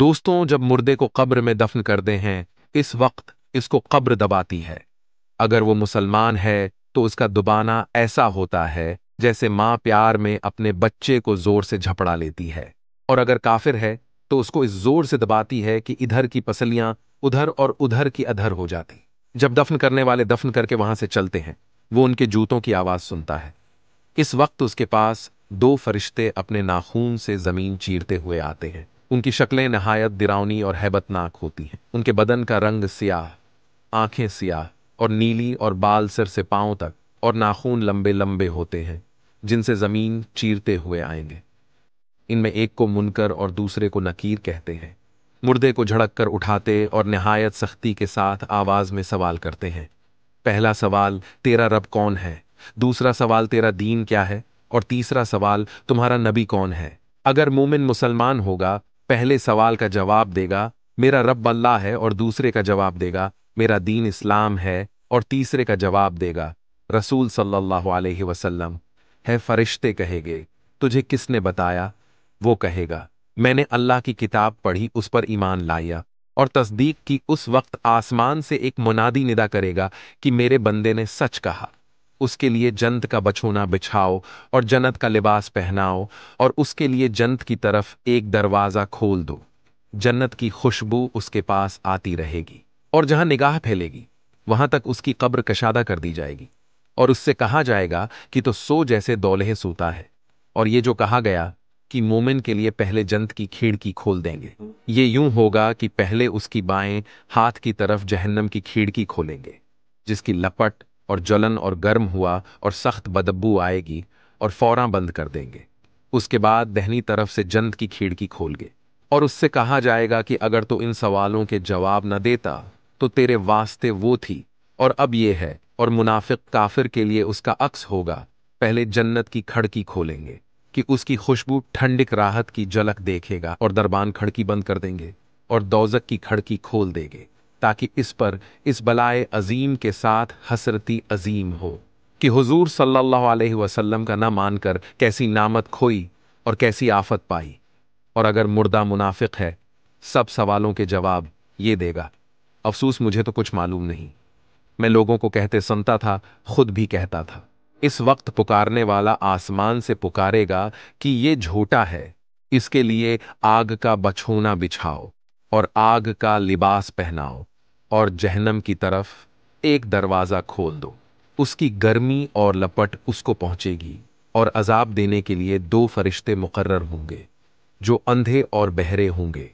दोस्तों जब मुर्दे को कब्र में दफन करते हैं इस वक्त इसको कब्र दबाती है अगर वो मुसलमान है तो उसका दुबाना ऐसा होता है जैसे माँ प्यार में अपने बच्चे को जोर से झपड़ा लेती है और अगर काफिर है तो उसको इस जोर से दबाती है कि इधर की पसलियां उधर और उधर की अधर हो जाती जब दफन करने वाले दफन करके वहां से चलते हैं वो उनके जूतों की आवाज सुनता है इस वक्त उसके पास दो फरिश्ते अपने नाखून से जमीन चीरते हुए आते हैं उनकी शक्लें नहायत दिरावनी और हैबतनाक होती हैं उनके बदन का रंग सियाह आंखें सियाह और नीली और बाल सिर से पांव तक और नाखून लंबे लंबे होते हैं जिनसे ज़मीन चीरते हुए आएंगे इनमें एक को मुनकर और दूसरे को नकीर कहते हैं मुर्दे को झड़क कर उठाते और नहायत सख्ती के साथ आवाज़ में सवाल करते हैं पहला सवाल तेरा रब कौन है दूसरा सवाल तेरा दीन क्या है और तीसरा सवाल तुम्हारा नबी कौन है अगर मोमिन मुसलमान होगा पहले सवाल का जवाब देगा मेरा रब अल्लाह है और दूसरे का जवाब देगा मेरा दीन इस्लाम है और तीसरे का जवाब देगा रसूल सल्लल्लाहु अलैहि वसल्लम है फरिश्ते कहेगे तुझे किसने बताया वो कहेगा मैंने अल्लाह की किताब पढ़ी उस पर ईमान लाया और तस्दीक की उस वक्त आसमान से एक मुनादी निदा करेगा कि मेरे बंदे ने सच कहा उसके लिए जंत का बछोना बिछाओ और जनत का लिबास पहनाओ और उसके लिए जंत की तरफ एक दरवाज़ा खोल दो जन्नत की खुशबू उसके पास आती रहेगी और जहां निगाह फैलेगी वहां तक उसकी कब्र कशादा कर दी जाएगी और उससे कहा जाएगा कि तो सो जैसे दौलहे सोता है और ये जो कहा गया कि मोमिन के लिए पहले जंत की खिड़की खोल देंगे ये यूं होगा कि पहले उसकी बाएं हाथ की तरफ जहन्नम की खिड़की खोलेंगे जिसकी लपट और जलन और गर्म हुआ और सख्त बदबू आएगी और फौरा बंद कर देंगे उसके बाद दहनी तरफ से जन्त की खिड़की खोल गए और उससे कहा जाएगा कि अगर तो इन सवालों के जवाब न देता तो तेरे वास्ते वो थी और अब ये है और मुनाफिक काफिर के लिए उसका अक्स होगा पहले जन्नत की खड़की खोलेंगे कि उसकी खुशबू ठंडिक राहत की झलक देखेगा और दरबान खड़की बंद कर देंगे और दौजक की खड़की खोल देंगे ताकि इस पर इस बलाए अजीम के साथ हसरती अजीम हो कि हुजूर सल्लल्लाहु अलैहि वसल्लम का न मानकर कैसी नामत खोई और कैसी आफत पाई और अगर मुर्दा मुनाफिक है सब सवालों के जवाब ये देगा अफसोस मुझे तो कुछ मालूम नहीं मैं लोगों को कहते सुनता था खुद भी कहता था इस वक्त पुकारने वाला आसमान से पुकारेगा कि ये झूठा है इसके लिए आग का बछोना बिछाओ और आग का लिबास पहनाओ और जहनम की तरफ एक दरवाज़ा खोल दो उसकी गर्मी और लपट उसको पहुंचेगी और अजाब देने के लिए दो फरिश्ते मुकर्र होंगे जो अंधे और बहरे होंगे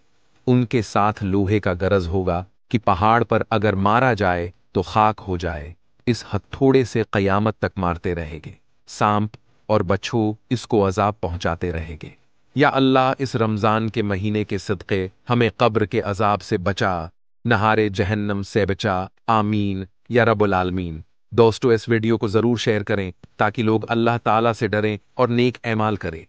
उनके साथ लोहे का गरज होगा कि पहाड़ पर अगर मारा जाए तो खाक हो जाए इस हथोड़े से कयामत तक मारते रहेंगे सांप और बछो इसको अजाब पहुंचाते रहेंगे या अल्लाह इस रमज़ान के महीने के सदक़े हमें कब्र के अजाब से बचा नहारे जहन्नम से बचा आमीन या रबालमीन दोस्तों इस वीडियो को ज़रूर शेयर करें ताकि लोग अल्लाह ताला से डरें और नेक ऐमाल करें